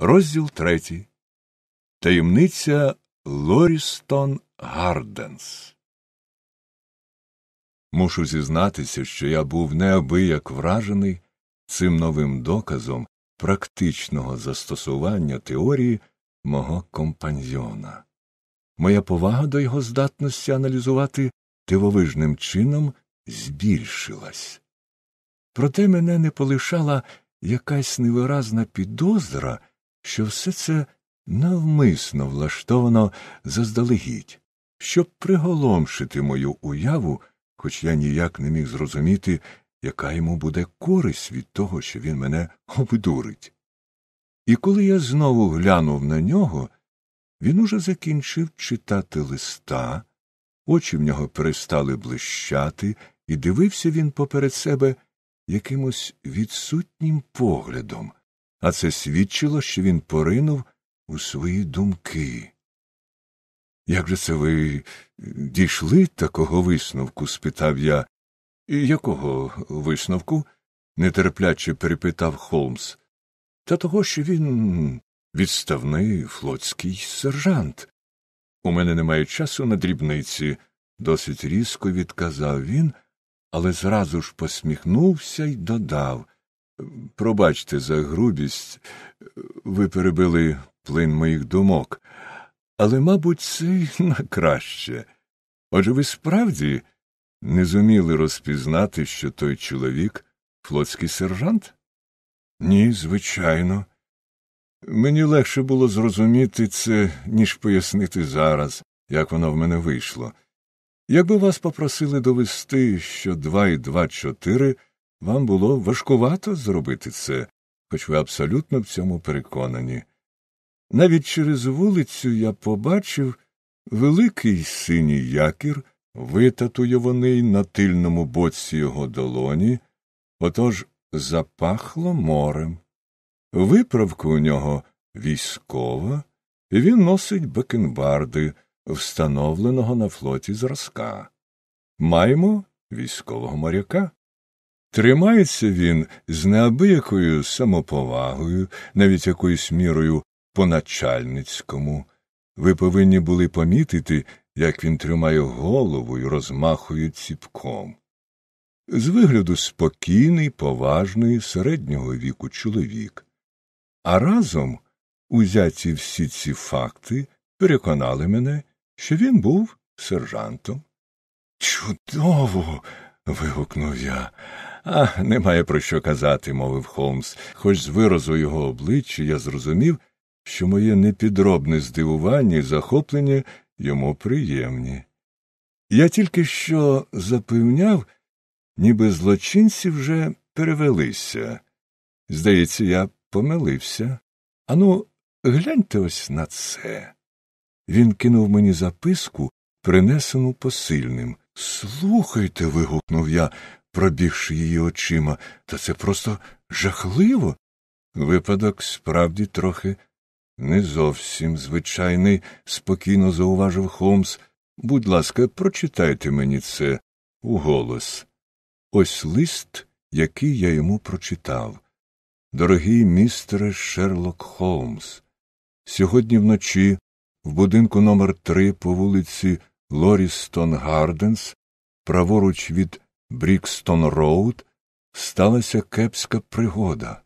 Розділ третій. Таємниця Лорістон Гарденс. Мушу зізнатися, що я був неабияк вражений цим новим доказом практичного застосування теорії мого компаньйона. Моя повага до його здатності аналізувати дивовижним чином збільшилась. Проте мене не полишала якась невиразна підозра що все це навмисно влаштовано заздалегідь, щоб приголомшити мою уяву, хоч я ніяк не міг зрозуміти, яка йому буде користь від того, що він мене обдурить. І коли я знову глянув на нього, він уже закінчив читати листа, очі в нього перестали блищати, і дивився він поперед себе якимось відсутнім поглядом, а це свідчило, що він поринув у свої думки. Як же це ви дійшли такого висновку? спитав я. «І Якого висновку? нетерпляче перепитав Холмс. Та того, що він відставний флотський сержант. У мене немає часу на дрібниці, досить різко відказав він, але зразу ж посміхнувся і додав. Пробачте за грубість, ви перебили плин моїх думок, але, мабуть, це й на краще. Отже, ви справді не зуміли розпізнати, що той чоловік флотський сержант? Ні, звичайно. Мені легше було зрозуміти це, ніж пояснити зараз, як воно в мене вийшло. Якби вас попросили довести, що два і два чотири. Вам було важкувато зробити це, хоч ви абсолютно в цьому переконані. Навіть через вулицю я побачив великий синій якір, витатуйований на тильному боці його долоні, отож запахло морем. Виправка у нього військова, і він носить бакенбарди, встановленого на флоті зразка. Маємо військового моряка. Тримається він з неабиякою самоповагою, навіть якоюсь мірою по начальницькому. Ви повинні були помітити, як він тримає голову і розмахує ціпком. З вигляду спокійний, поважний, середнього віку чоловік. А разом узяті всі ці факти переконали мене, що він був сержантом. Чудово. вигукнув я. А, немає про що казати, мовив Холмс, хоч з виразу його обличчя я зрозумів, що моє непідробне здивування і захоплення йому приємні. Я тільки що запевняв, ніби злочинці вже перевелися. Здається, я помилився. Ану, гляньте ось на це. Він кинув мені записку, принесену посильним. Слухайте. вигукнув я, пробігши її очима, та це просто жахливо. Випадок справді трохи не зовсім звичайний, спокійно зауважив Холмс. Будь ласка, прочитайте мені це уголос. Ось лист, який я йому прочитав. Дорогий містере Шерлок Холмс, сьогодні вночі в будинку номер 3 по вулиці Лорістон Гарденс, праворуч від Брікстон Роуд сталася кепська пригода.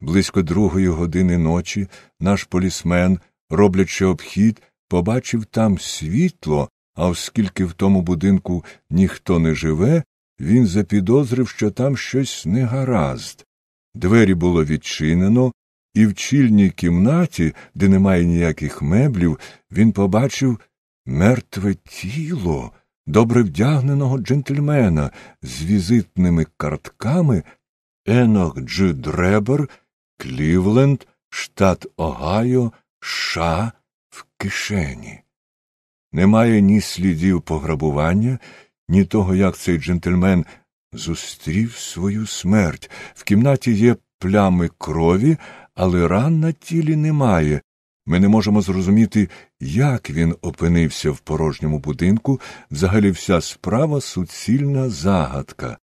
Близько другої години ночі наш полісмен, роблячи обхід, побачив там світло, а оскільки в тому будинку ніхто не живе, він запідозрив, що там щось негаразд. Двері було відчинено, і в чільній кімнаті, де немає ніяких меблів, він побачив мертве тіло добре вдягненого джентльмена з візитними картками Енох Джи Дребер, Клівленд, штат Огайо, США в кишені. Немає ні слідів пограбування, ні того, як цей джентльмен зустрів свою смерть. В кімнаті є плями крові, але ран на тілі немає. Ми не можемо зрозуміти, як він опинився в порожньому будинку, взагалі вся справа суцільна загадка.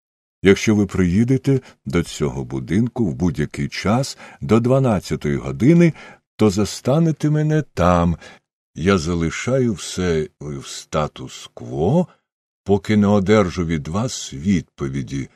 Якщо ви приїдете до цього будинку в будь-який час до 12-ї години, то застанете мене там. Я залишаю все в статус-кво, поки не одержу від вас відповіді.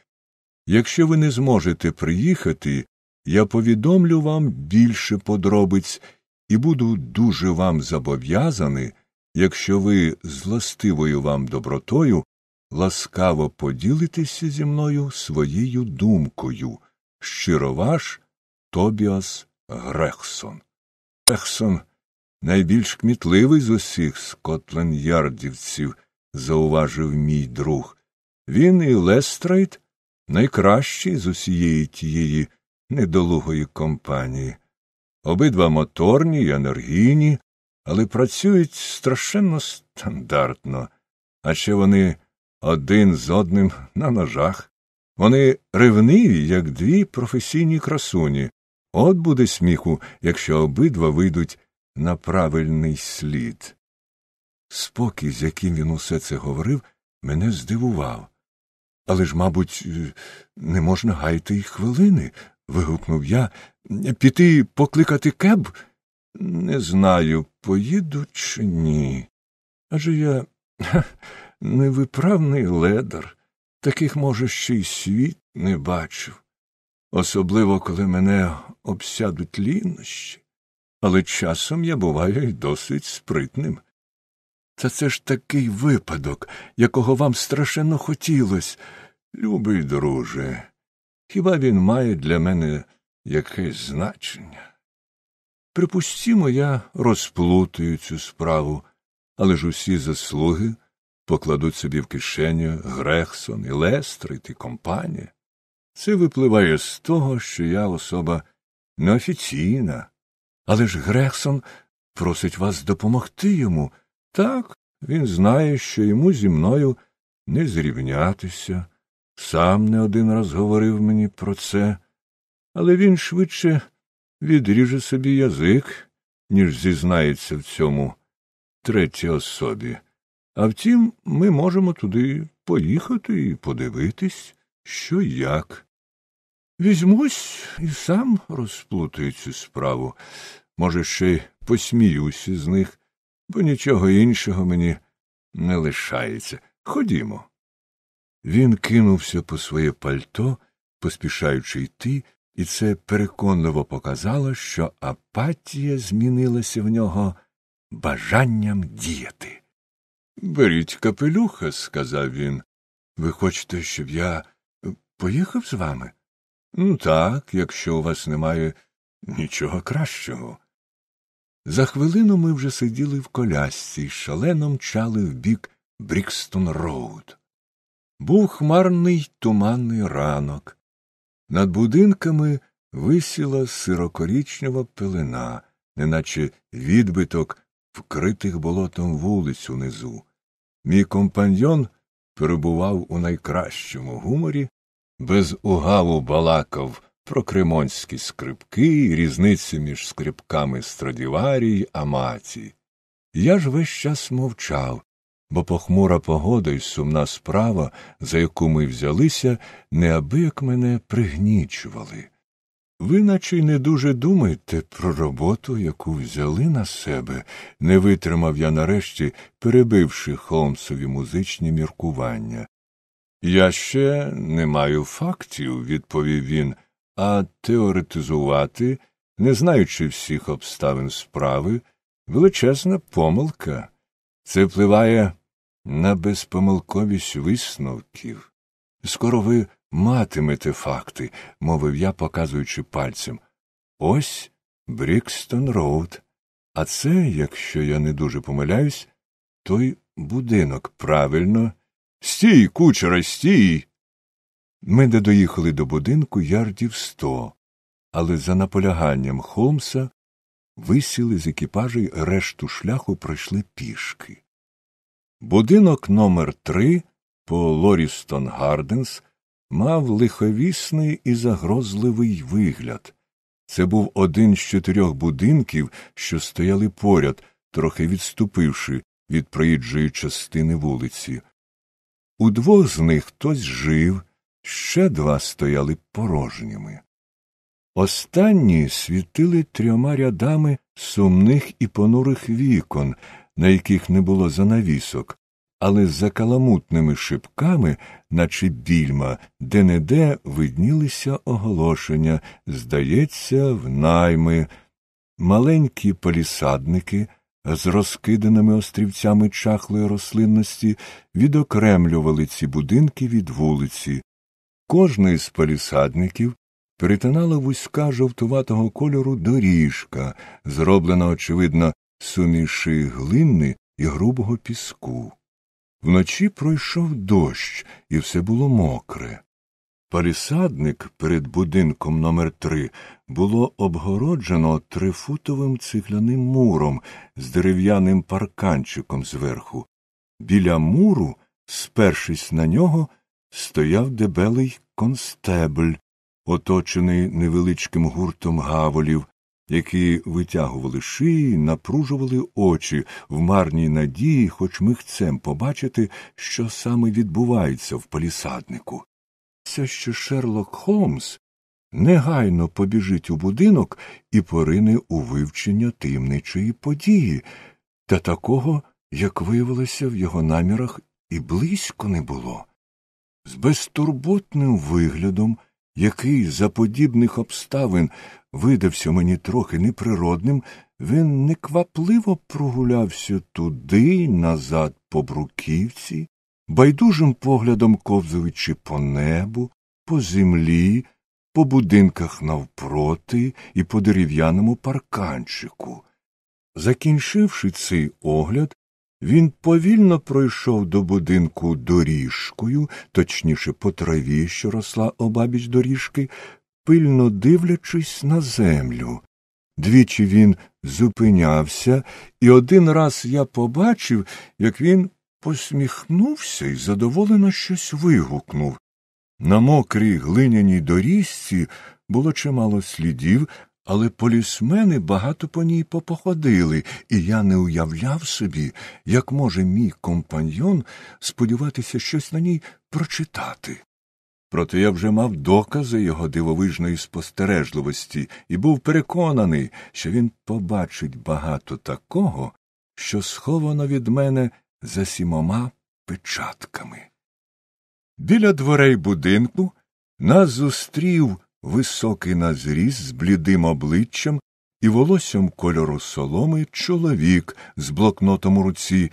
Якщо ви не зможете приїхати, я повідомлю вам більше подробиць і буду дуже вам зобов'язаний, якщо ви з властивою вам добротою ласкаво поділитеся зі мною своєю думкою. Щиро ваш Тобіас Грехсон. Грехсон найбільш кмітливий з усіх скотлен-ярдівців, зауважив мій друг. Він і Лестрейд найкращий з усієї тієї недолугої компанії обидва моторні й енергійні, але працюють страшенно стандартно, а ще вони один з одним на ножах. Вони ревниві, як дві професійні красуні. От буде сміху, якщо обидва вийдуть на правильний слід. Спокій, з яким він усе це говорив, мене здивував. Але ж, мабуть, не можна гайти й хвилини. вигукнув я, піти покликати кеб? Не знаю, поїду чи ні. Адже я ха, невиправний ледар, таких, може, ще й світ не бачив, особливо коли мене обсядуть лінощі, але часом я буваю й досить спритним. Та це ж такий випадок, якого вам страшенно хотілось. Любий друже, хіба він має для мене якесь значення. Припустімо, я розплутаю цю справу, але ж усі заслуги покладуть собі в кишеню Грехсон і Лестрит і компанія. Це випливає з того, що я особа неофіційна. Але ж Грехсон просить вас допомогти йому. Так, він знає, що йому зі мною не зрівнятися. Сам не один раз говорив мені про це але він швидше відріже собі язик, ніж зізнається в цьому третій особі. А втім, ми можемо туди поїхати і подивитись, що як. Візьмусь і сам розплутаю цю справу. Може, ще й посміюсь із них, бо нічого іншого мені не лишається. Ходімо. Він кинувся по своє пальто, поспішаючи йти, і це переконливо показало, що апатія змінилася в нього бажанням діяти. Беріть капелюха, сказав він. Ви хочете, щоб я поїхав з вами? Ну, так, якщо у вас немає нічого кращого. За хвилину ми вже сиділи в колясці і шалено мчали в бік Брікстон Роуд. Був хмарний туманний ранок. Над будинками висіла сирокорічнева пелена, неначе відбиток вкритих болотом вулиць унизу. Мій компаньйон перебував у найкращому гуморі, без угаву балакав про кремонські скрипки і різниці між скрипками Страдіварії, Аматі. Я ж весь час мовчав, бо похмура погода і сумна справа, за яку ми взялися, неабияк мене пригнічували. Ви наче й не дуже думаєте про роботу, яку взяли на себе, не витримав я нарешті, перебивши Холмсові музичні міркування. Я ще не маю фактів, відповів він, а теоретизувати, не знаючи всіх обставин справи, величезна помилка. Це впливає на безпомилковість висновків. Скоро ви матимете факти, мовив я, показуючи пальцем. Ось Брікстон Роуд. А це, якщо я не дуже помиляюсь, той будинок правильно. Стій, кучера, стій. Ми не доїхали до будинку ярдів сто, але за наполяганням Холмса висіли з екіпажа й решту шляху пройшли пішки. Будинок номер три по Лорістон Гарденс мав лиховісний і загрозливий вигляд. Це був один з чотирьох будинків, що стояли поряд, трохи відступивши від проїжджої частини вулиці. У двох з них хтось жив, ще два стояли порожніми. Останні світили трьома рядами сумних і понурих вікон, на яких не було занавісок, але за каламутними шибками, наче більма, де неде виднілися оголошення, здається, в найми, маленькі палісадники З розкиданими острівцями чахлої рослинності відокремлювали ці будинки від вулиці. Кожний з палісадників перетинала вузька жовтуватого кольору доріжка, зроблена, очевидно, суміші глини і грубого піску. Вночі пройшов дощ, і все було мокре. Палісадник перед будинком номер три було обгороджено трифутовим цигляним муром з дерев'яним парканчиком зверху. Біля муру, спершись на нього, стояв дебелий констебль оточений невеличким гуртом гаволів, які витягували шиї, напружували очі в марній надії, хоч михцем побачити, що саме відбувається в палісаднику. це що Шерлок Холмс негайно побіжить у будинок і порине у вивчення таємничої події, та такого, як виявилося, в його намірах і близько не було. З безтурботним виглядом який за подібних обставин видався мені трохи неприродним, він неквапливо прогулявся туди назад по бруківці, байдужим поглядом ковзуючи по небу, по землі, по будинках навпроти і по дерев'яному парканчику. Закінчивши цей огляд, він повільно пройшов до будинку доріжкою, точніше по траві, що росла обабіч доріжки, пильно дивлячись на землю. Двічі він зупинявся, і один раз я побачив, як він посміхнувся і задоволено щось вигукнув. На мокрій глиняній доріжці було чимало слідів, але полісмени багато по ній попоходили, і я не уявляв собі, як може мій компаньйон сподіватися щось на ній прочитати. Проте я вже мав докази його дивовижної спостережливості і був переконаний, що він побачить багато такого, що сховано від мене за сімома печатками. Біля дверей будинку нас зустрів високий на зріст з блідим обличчям і волоссям кольору соломи чоловік з блокнотом у руці.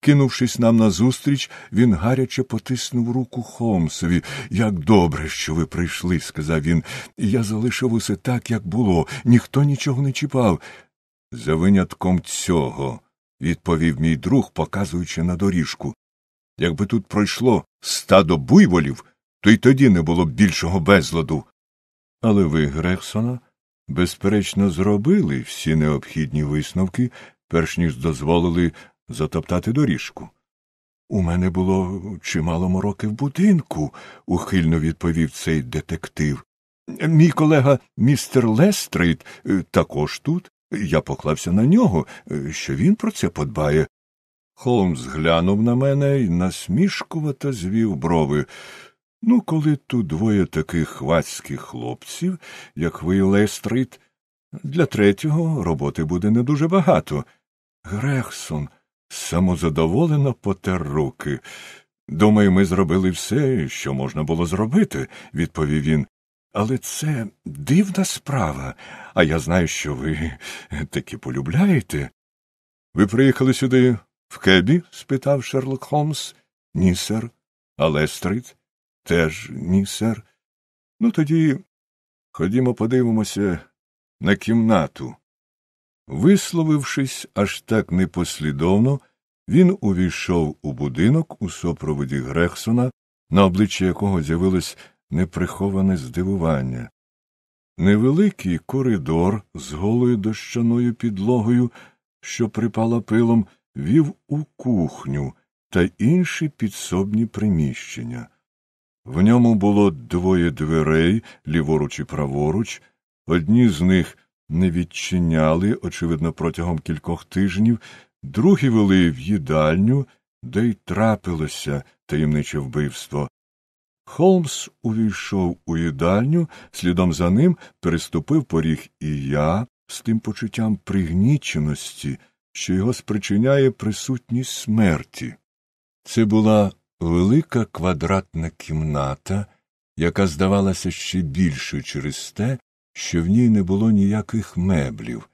Кинувшись нам назустріч, він гаряче потиснув руку Холмсові. Як добре, що ви прийшли, сказав він. Я залишив усе так, як було, ніхто нічого не чіпав. За винятком цього, відповів мій друг, показуючи на доріжку. Якби тут пройшло стадо буйволів, то й тоді не було б більшого безладу. Але ви, Грексона, безперечно, зробили всі необхідні висновки, перш ніж дозволили затоптати доріжку. У мене було чимало мороки в будинку, ухильно відповів цей детектив. Мій колега містер Лестрейд е, також тут. Я поклався на нього, е, що він про це подбає. Холмс глянув на мене і насмішкувато звів брови. Ну, коли тут двоє таких хвацьких хлопців, як ви, Лестрит, для третього роботи буде не дуже багато. Грехсон самозадоволено потер руки. Думаю, ми зробили все, що можна було зробити, відповів він. Але це дивна справа, а я знаю, що ви таки полюбляєте. Ви приїхали сюди в кебі? спитав Шерлок Холмс. Ні, сер. А Лестрит? Теж ні, сер. Ну, тоді ходімо, подивимося на кімнату. Висловившись аж так непослідовно, він увійшов у будинок у сопроводі Грехсона, на обличчі якого з'явилось неприховане здивування. Невеликий коридор з голою дощаною підлогою, що припала пилом, вів у кухню та інші підсобні приміщення. В ньому було двоє дверей, ліворуч і праворуч. Одні з них не відчиняли, очевидно, протягом кількох тижнів, другі вели в їдальню, де й трапилося таємниче вбивство. Холмс увійшов у їдальню, слідом за ним переступив поріг і я з тим почуттям пригніченості, що його спричиняє присутність смерті. Це була Велика квадратна кімната, яка здавалася ще більшою через те, що в ній не було ніяких меблів,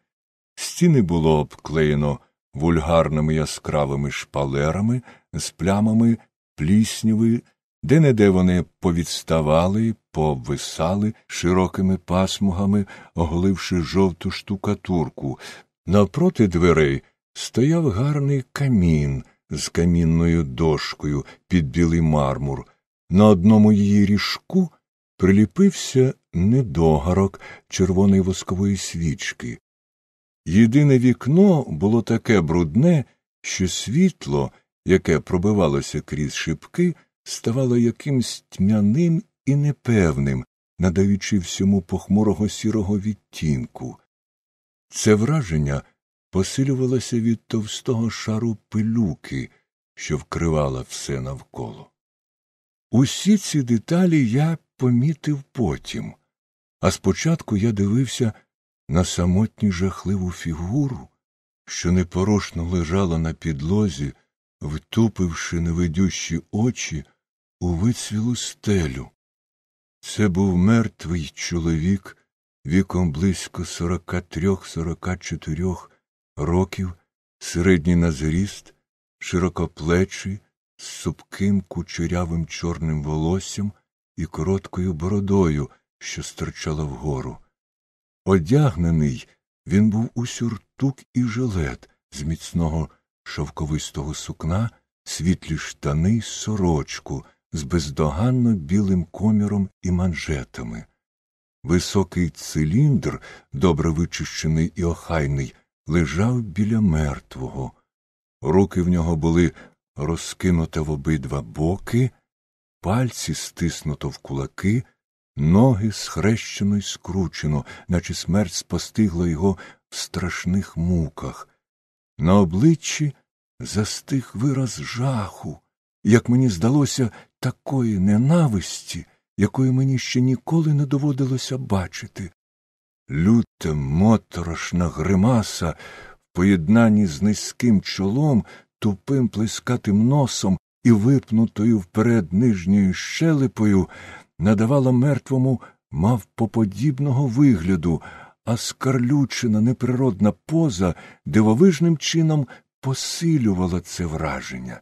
стіни було обклеєно вульгарними яскравими шпалерами з плямами плісніви, де неде вони повідставали, повисали широкими пасмугами, оголивши жовту штукатурку. Навпроти дверей стояв гарний камін з камінною дошкою під білий мармур. На одному її ріжку приліпився недогарок червоної воскової свічки. Єдине вікно було таке брудне, що світло, яке пробивалося крізь шибки, ставало якимсь тьмяним і непевним, надаючи всьому похмурого сірого відтінку. Це враження посилювалася від товстого шару пилюки, що вкривала все навколо. Усі ці деталі я помітив потім, а спочатку я дивився на самотню жахливу фігуру, що непорошно лежала на підлозі, втупивши невидющі очі у вицвілу стелю. Це був мертвий чоловік віком близько сорока трьох, сорока чотирьох, років, середній на зріст, широкоплечий, з супким кучерявим чорним волоссям і короткою бородою, що стирчала вгору. Одягнений він був у сюртук і жилет з міцного шовковистого сукна, світлі штани й сорочку з бездоганно білим коміром і манжетами. Високий циліндр, добре вичищений і охайний, лежав біля мертвого. Руки в нього були розкинуто в обидва боки, пальці стиснуто в кулаки, ноги схрещено й скручено, наче смерть спостигла його в страшних муках. На обличчі застиг вираз жаху, як мені здалося, такої ненависті, якої мені ще ніколи не доводилося бачити люта, моторошна гримаса в поєднанні з низьким чолом, тупим плескатим носом і випнутою вперед нижньою щелепою, надавала мертвому мав поподібного вигляду, а скарлючена неприродна поза дивовижним чином посилювала це враження.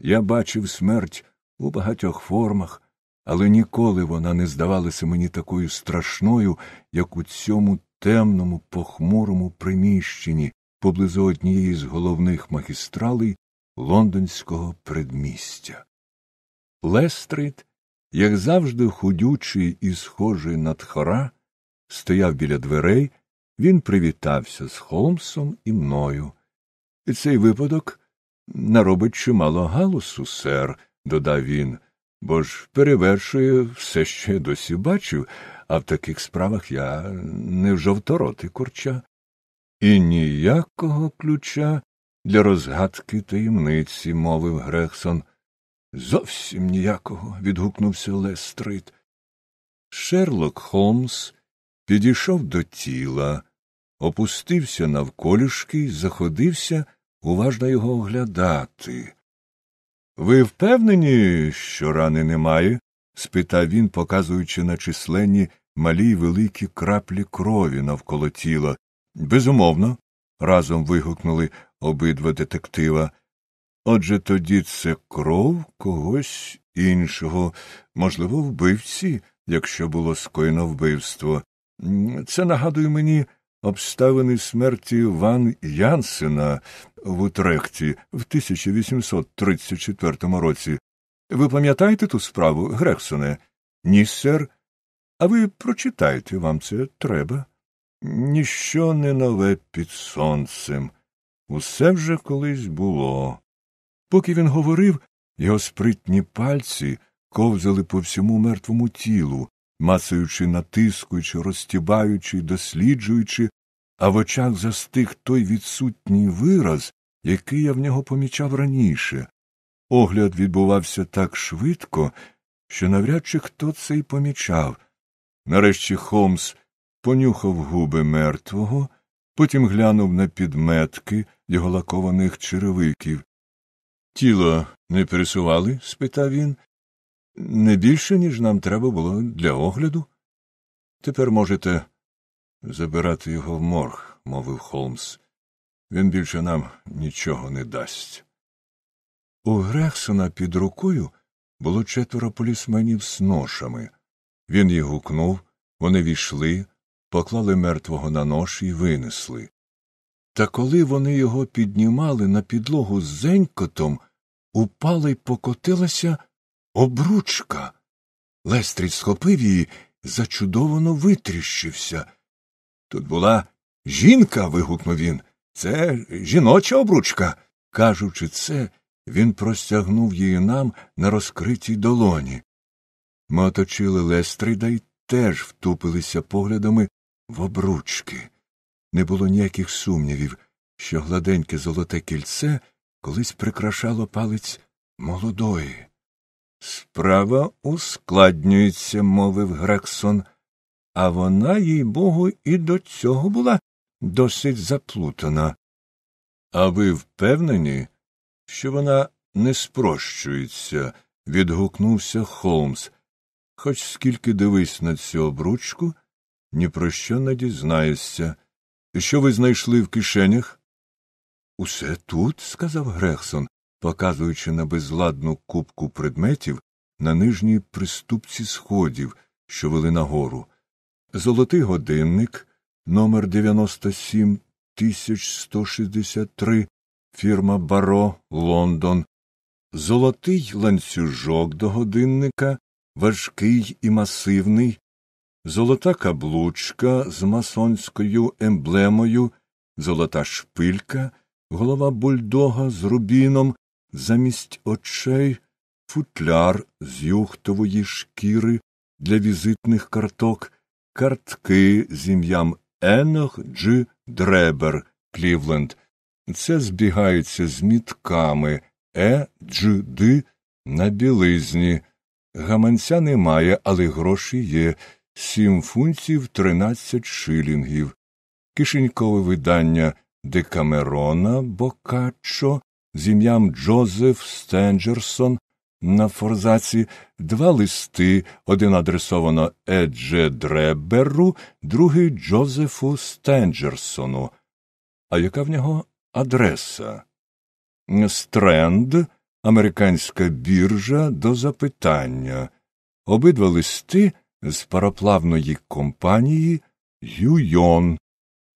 Я бачив смерть у багатьох формах але ніколи вона не здавалася мені такою страшною, як у цьому темному, похмурому приміщенні поблизу однієї з головних магістралей лондонського предмістя. Лестрид, як завжди, худючий і схожий на тхора, стояв біля дверей, він привітався з Холмсом і мною. І Цей випадок наробить чимало галусу, сер, додав він бо ж перевершує все, що я досі бачив, а в таких справах я не в жовтороти курча. І ніякого ключа для розгадки таємниці, мовив Грехсон. Зовсім ніякого. відгукнувся Лестрит. Шерлок Холмс підійшов до тіла, опустився навколішки і заходився уважно його оглядати. Ви впевнені, що рани немає? спитав він, показуючи на численні малі й великі краплі крові навколо тіла. Безумовно. разом вигукнули обидва детектива. Отже тоді це кров когось іншого, можливо, вбивці, якщо було скоєно вбивство. Це нагадує мені обставини смерті Ван Янсена в Утрехті в 1834 році. Ви пам'ятаєте ту справу, Грексоне? Ні, сер. А ви прочитайте вам це треба. Ніщо не нове під сонцем. Усе вже колись було. Поки він говорив, його спритні пальці ковзали по всьому мертвому тілу, масуючи, натискуючи, розтібаючи, досліджуючи, а в очах застиг той відсутній вираз, який я в нього помічав раніше. Огляд відбувався так швидко, що навряд чи хто це й помічав. Нарешті Холмс понюхав губи мертвого, потім глянув на підметки його лакованих черевиків. Тіло не пересували? спитав він не більше, ніж нам треба було для огляду. Тепер можете забирати його в морг, мовив Холмс. Він більше нам нічого не дасть. У Грехсона під рукою було четверо полісменів з ношами. Він їх гукнув, вони війшли, поклали мертвого на нож і винесли. Та коли вони його піднімали на підлогу з зенькотом, упала й покотилася Обручка. Лестрід схопив її, зачудовано витріщився. Тут була жінка. вигукнув він. Це жіноча обручка. Кажучи це, він простягнув її нам на розкритій долоні. Ми оточили Лестрида і теж втупилися поглядами в обручки. Не було ніяких сумнівів, що гладеньке золоте кільце колись прикрашало палець молодої. Справа ускладнюється, мовив Грексон, а вона, їй богу, і до цього була досить заплутана. А ви впевнені, що вона не спрощується? відгукнувся Холмс. Хоч скільки дивись на цю обручку, ні про що не дізнаєшся. Що ви знайшли в кишенях? Усе тут, сказав Грексон показуючи на безладну купку предметів на нижній приступці сходів, що вели нагору. Золотий годинник номер 97163, фірма Баро Лондон, золотий ланцюжок до годинника, важкий і масивний, золота каблучка з масонською емблемою, золота шпилька, голова бульдога з рубіном, замість очей футляр з юхтової шкіри для візитних карток, картки з ім'ям Енох Дж. Дребер Клівленд. Це збігається з мітками Е. Дж. Д. на білизні. Гаманця немає, але гроші є сім фунтів тринадцять шилінгів. Кишенькове видання Декамерона Бокаччо з ім'ям Джозеф Стенджерсон на форзаці два листи, один адресовано Едже Дреберу, другий Джозефу Стенджерсону. А яка в нього адреса? Стренд, американська біржа до запитання. Обидва листи з пароплавної компанії Юйон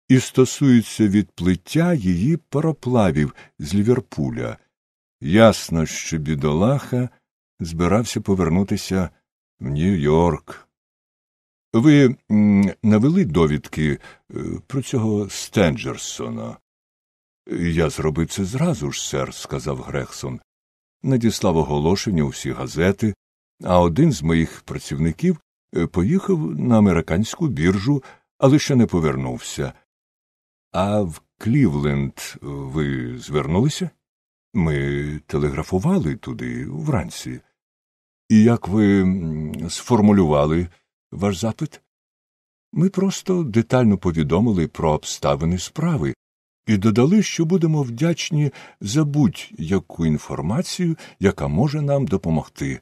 і стосується відплиття її пароплавів з Ліверпуля. Ясно, що бідолаха збирався повернутися в Нью-Йорк. Ви навели довідки е, про цього Стенджерсона. Я зробив це зразу ж, сер, сказав Грехсон. Надіслав оголошення у всі газети, а один з моїх працівників е, поїхав на американську біржу, але ще не повернувся. А в Клівленд е, ви звернулися? Ми телеграфували туди вранці. І як ви сформулювали ваш запит? Ми просто детально повідомили про обставини справи і додали, що будемо вдячні за будь яку інформацію, яка може нам допомогти.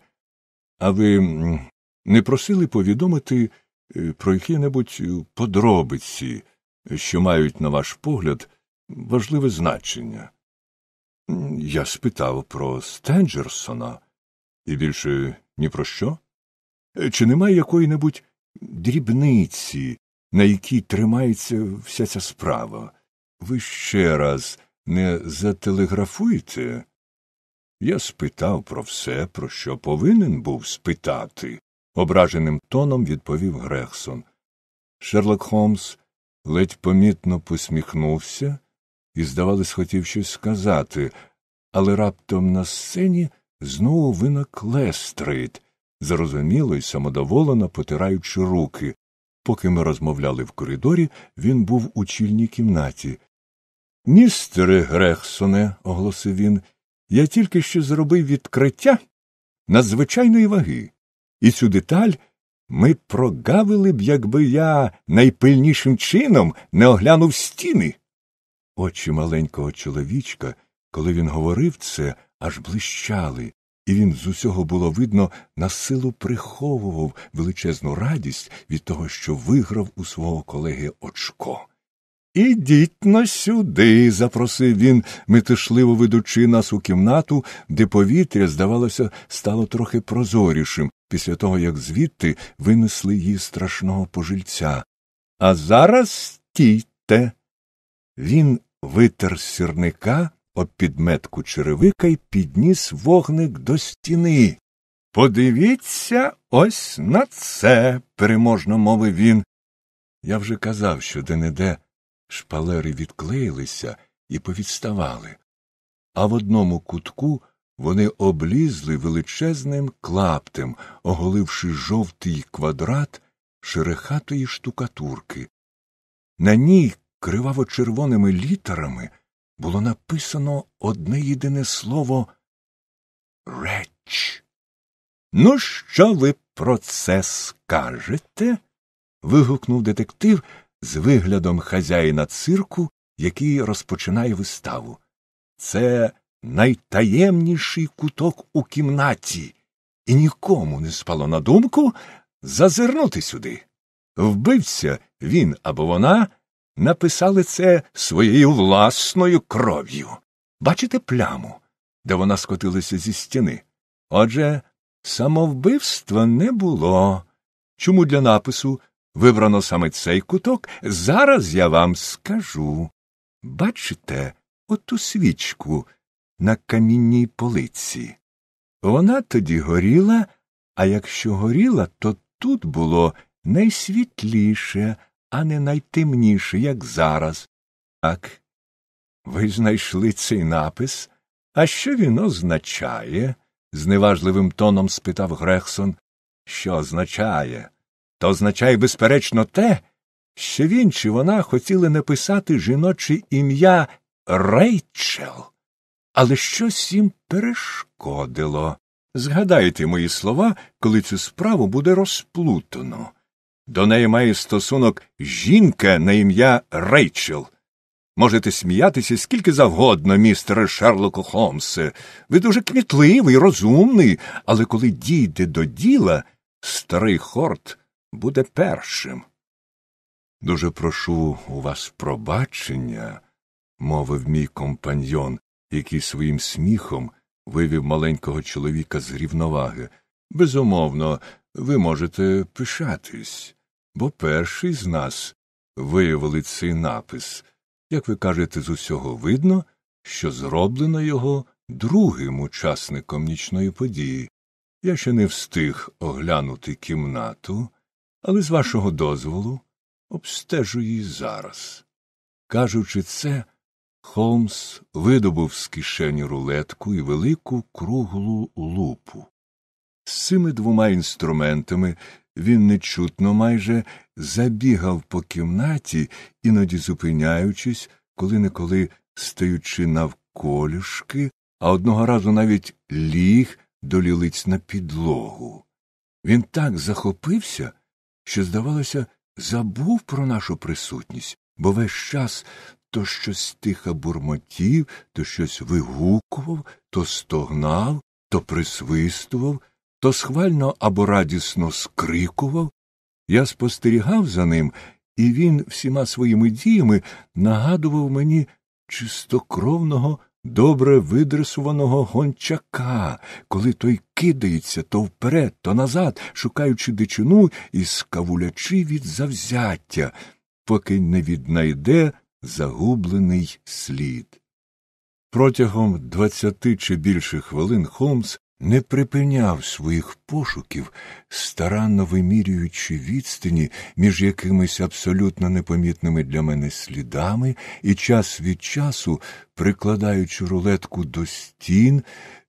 А ви не просили повідомити е, про які небудь е, подробиці? що мають, на ваш погляд, важливе значення. Я спитав про Стенджерсона і більше ні про що? Чи немає якої небудь дрібниці, на якій тримається вся ця справа? Ви ще раз не зателеграфуєте? Я спитав про все, про що повинен був спитати, ображеним тоном відповів Грехсон. Шерлок Холмс ледь помітно посміхнувся і, здавалось, хотів щось сказати, але раптом на сцені знову виник Лестрейд, зрозуміло, й самодоволено потираючи руки. Поки ми розмовляли в коридорі, він був у чільній кімнаті. Містере Грехсоне, оголосив він, я тільки що зробив відкриття надзвичайної ваги, і цю деталь ми прогавили б, якби я найпильнішим чином не оглянув стіни. Очі маленького чоловічка, коли він говорив це, аж блищали, і він з усього було видно на силу приховував величезну радість від того, що виграв у свого колеги очко. Ідіть на сюди, запросив він, метушливо ведучи нас у кімнату, де повітря, здавалося, стало трохи прозорішим, після того, як звідти винесли її страшного пожильця. А зараз стійте. Він витер сірника об підметку черевика й підніс вогник до стіни. Подивіться ось на це, переможно мовив він. Я вже казав, що де неде шпалери відклеїлися і повідставали, а в одному кутку вони облізли величезним клаптем, оголивши жовтий квадрат шерехатої штукатурки. На ній криваво червоними літерами було написано одне єдине слово реч. Ну, що ви про це скажете? вигукнув детектив з виглядом хазяїна цирку, який розпочинає виставу. Це найтаємніший куток у кімнаті, і нікому не спало на думку зазирнути сюди. Вбився він або вона, написали це своєю власною кров'ю. Бачите пляму, де вона скотилася зі стіни. Отже, самовбивства не було. Чому для напису вибрано саме цей куток, зараз я вам скажу. Бачите оту свічку, на камінній полиці. Вона тоді горіла, а якщо горіла, то тут було найсвітліше, а не найтемніше, як зараз. Так, ви знайшли цей напис. А що він означає? зневажливим тоном спитав Грехсон. Що означає? То означає, безперечно, те, що він чи вона хотіли написати жіноче ім'я Рейчел але щось їм перешкодило. Згадайте мої слова, коли цю справу буде розплутано. До неї має стосунок жінка на ім'я Рейчел. Можете сміятися скільки завгодно, містере Шерлоку Холмсе. Ви дуже кмітливий, розумний, але коли дійде до діла, старий хорт буде першим. Дуже прошу у вас пробачення, мовив мій компаньйон, який своїм сміхом вивів маленького чоловіка з рівноваги. Безумовно, ви можете пишатись, бо перший з нас виявили цей напис. Як ви кажете, з усього видно, що зроблено його другим учасником нічної події. Я ще не встиг оглянути кімнату, але з вашого дозволу обстежу її зараз. Кажучи це, Холмс видобув з кишені рулетку і велику круглу лупу. З цими двома інструментами він нечутно майже забігав по кімнаті, іноді зупиняючись, коли неколи стаючи навколішки, а одного разу навіть ліг до лілиць на підлогу. Він так захопився, що, здавалося, забув про нашу присутність, бо весь час то щось тиха бурмотів, то щось вигукував, то стогнав, то присвистував, то схвально або радісно скрикував. Я спостерігав за ним, і він всіма своїми діями нагадував мені чистокровного, добре видресуваного гончака, коли той кидається то вперед, то назад, шукаючи дичину і скавулячи від завзяття, поки не віднайде Загублений слід. Протягом двадцяти чи більше хвилин Холмс не припиняв своїх пошуків, старанно вимірюючи відстані між якимись абсолютно непомітними для мене слідами і час від часу прикладаючи рулетку до стін,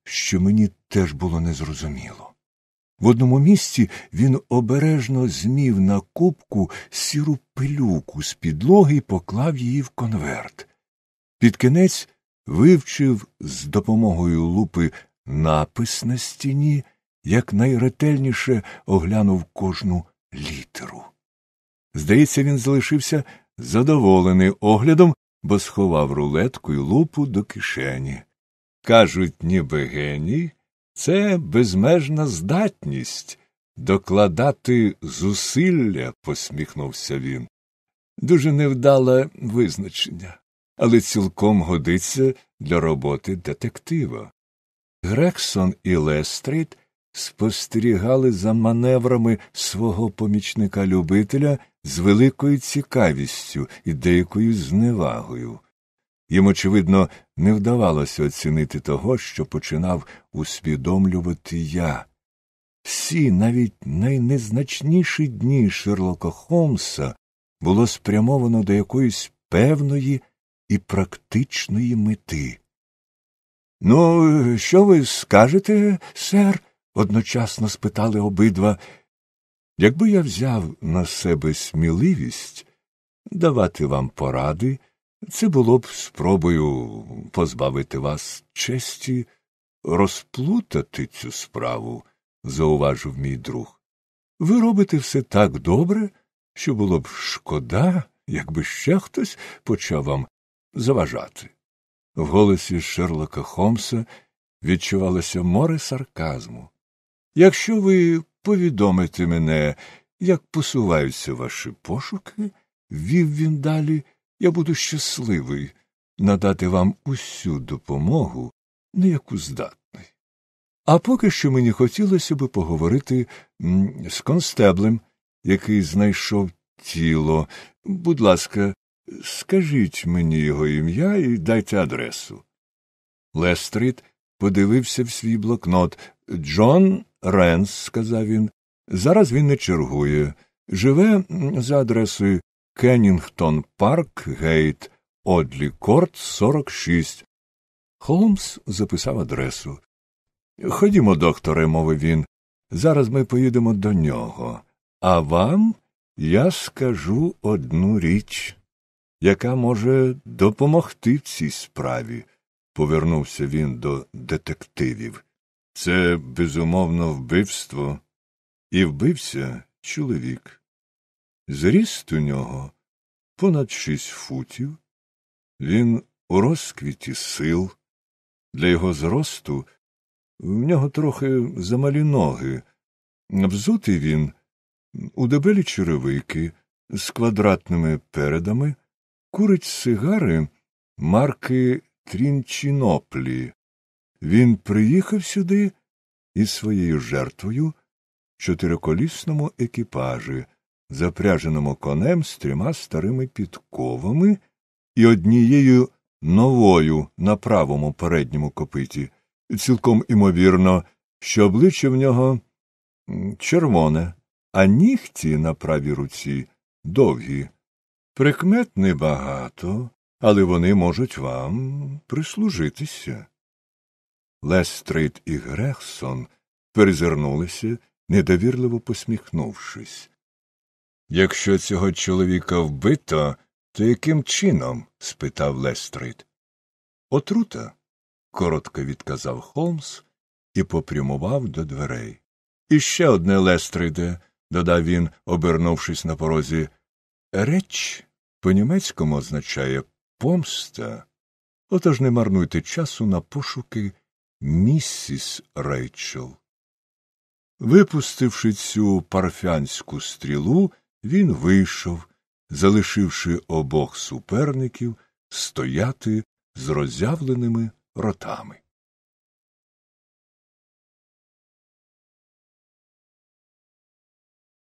що мені теж було незрозуміло. В одному місці він обережно змів на кубку сіру пилюку з підлоги і поклав її в конверт. Під кінець вивчив з допомогою лупи напис на стіні, як найретельніше оглянув кожну літеру. Здається, він залишився задоволений оглядом, бо сховав рулетку і лупу до кишені. Кажуть, ніби геній. Це безмежна здатність докладати зусилля, посміхнувся він. Дуже невдале визначення, але цілком годиться для роботи детектива. Грексон і Лестріт спостерігали за маневрами свого помічника любителя з великою цікавістю і деякою зневагою. Їм, очевидно, не вдавалося оцінити того, що починав усвідомлювати я. Всі, навіть найнезначніші дні Шерлока Холмса було спрямовано до якоїсь певної і практичної мети. Ну, що ви скажете, сер? одночасно спитали обидва. Якби я взяв на себе сміливість давати вам поради, це було б спробою позбавити вас честі розплутати цю справу, зауважив мій друг. Ви робите все так добре, що було б шкода, якби ще хтось почав вам заважати. В голосі Шерлока Холмса відчувалося море сарказму. Якщо ви повідомите мене, як посуваються ваші пошуки, вів він далі я буду щасливий надати вам усю допомогу, на яку здатний. А поки що мені хотілося би поговорити з констеблем, який знайшов тіло. Будь ласка, скажіть мені його ім'я і дайте адресу. Лестрид подивився в свій блокнот. Джон Ренс, сказав він. Зараз він не чергує. Живе за адресою Кеннінгтон Парк, Гейт, Одлі Корт, 46. Холмс записав адресу. Ходімо, докторе, мовив він. Зараз ми поїдемо до нього. А вам я скажу одну річ, яка може допомогти цій справі, повернувся він до детективів. Це безумовно вбивство. І вбився чоловік. Зріст у нього понад шість футів. Він у розквіті сил. Для його зросту в нього трохи замалі ноги. Взутий він у дебелі черевики з квадратними передами, курить сигари марки Трінчіноплі. Він приїхав сюди із своєю жертвою в чотириколісному екіпажі запряженому конем з трьома старими підковами і однією новою на правому передньому копиті. Цілком імовірно, що обличчя в нього червоне, а нігті на правій руці довгі. Прикмет небагато, але вони можуть вам прислужитися. Лестрид і Грехсон перезирнулися, недовірливо посміхнувшись. Якщо цього чоловіка вбито, то яким чином? спитав Лестрид. Отрута. коротко відказав Холмс і попрямував до дверей. І ще одне Лестриде, додав він, обернувшись на порозі. Реч по німецькому означає помста. Отож не марнуйте часу на пошуки місіс Рейчел. Випустивши цю парфянську стрілу, він вийшов, залишивши обох суперників стояти з роззявленими ротами.